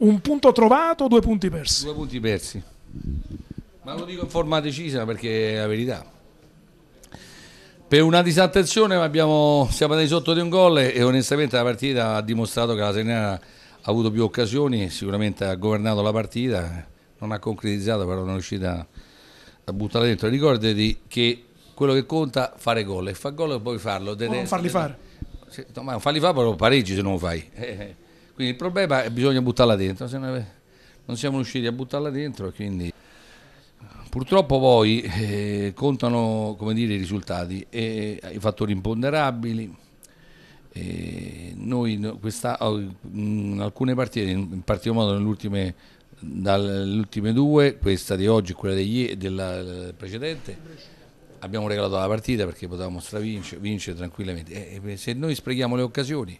un punto trovato, due punti persi. Due punti persi. Ma lo dico in forma decisa perché è la verità. Per una disattenzione abbiamo, siamo andati sotto di un gol e onestamente la partita ha dimostrato che la Serena ha avuto più occasioni, sicuramente ha governato la partita, non ha concretizzato però non è riuscita a buttarla dentro. Ricordati che quello che conta è fare gol e fa gol e poi farlo. Deve, non farli deve, fare. Se, no, ma farli fare però pareggi se non lo fai. Eh, eh. Quindi il problema è che bisogna buttarla dentro, eh, non siamo riusciti a buttarla dentro quindi purtroppo poi eh, contano dire, i risultati e eh, i fattori imponderabili. E noi questa, oh, in alcune partite, in particolar modo nelle ultime, dalle ultime due, questa di oggi e quella degli, della eh, precedente, abbiamo regalato la partita perché potevamo stravincere vincere tranquillamente. E se noi sprechiamo le occasioni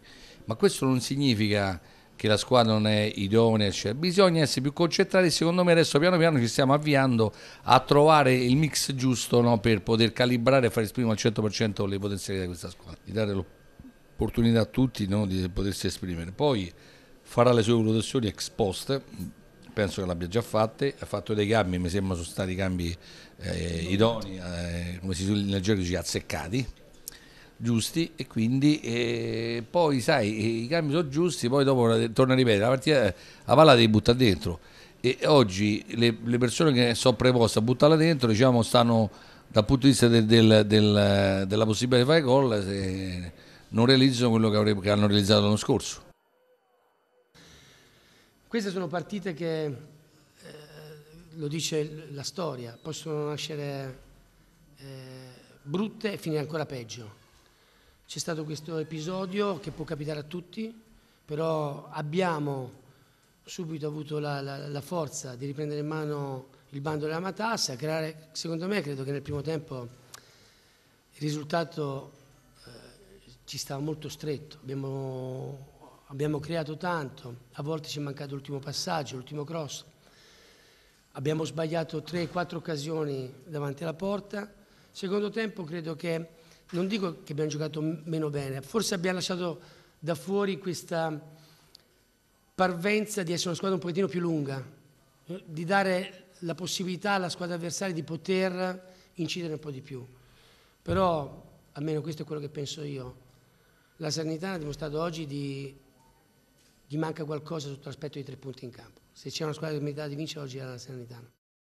ma questo non significa che la squadra non è idonea, cioè bisogna essere più concentrati, secondo me adesso piano piano ci stiamo avviando a trovare il mix giusto no, per poter calibrare e far esprimere al 100% le potenzialità di questa squadra, di dare l'opportunità a tutti no, di potersi esprimere. Poi farà le sue valutazioni ex post, penso che l'abbia già fatte, ha fatto dei cambi, mi sembra sono stati cambi eh, idonei, eh, come si dice nel gioco azzeccati, giusti e quindi eh, poi sai eh, i cambi sono giusti poi dopo torna a ripetere la partita la palla devi buttare dentro e oggi le, le persone che sono preposte a buttarla dentro diciamo stanno dal punto di vista del, del, del, della possibilità di fare gol se non realizzano quello che, avrebbe, che hanno realizzato l'anno scorso queste sono partite che eh, lo dice la storia possono nascere eh, brutte e finire ancora peggio c'è stato questo episodio che può capitare a tutti, però abbiamo subito avuto la, la, la forza di riprendere in mano il bando della matassa, creare, secondo me credo che nel primo tempo il risultato eh, ci stava molto stretto, abbiamo, abbiamo creato tanto, a volte ci è mancato l'ultimo passaggio, l'ultimo cross, abbiamo sbagliato 3-4 occasioni davanti alla porta, secondo tempo credo che non dico che abbiamo giocato meno bene, forse abbiamo lasciato da fuori questa parvenza di essere una squadra un pochettino più lunga, di dare la possibilità alla squadra avversaria di poter incidere un po' di più. Però, almeno questo è quello che penso io, la Sanitana ha dimostrato oggi di gli manca qualcosa sotto l'aspetto dei tre punti in campo. Se c'è una squadra che merita di vincere oggi è la Sanitana.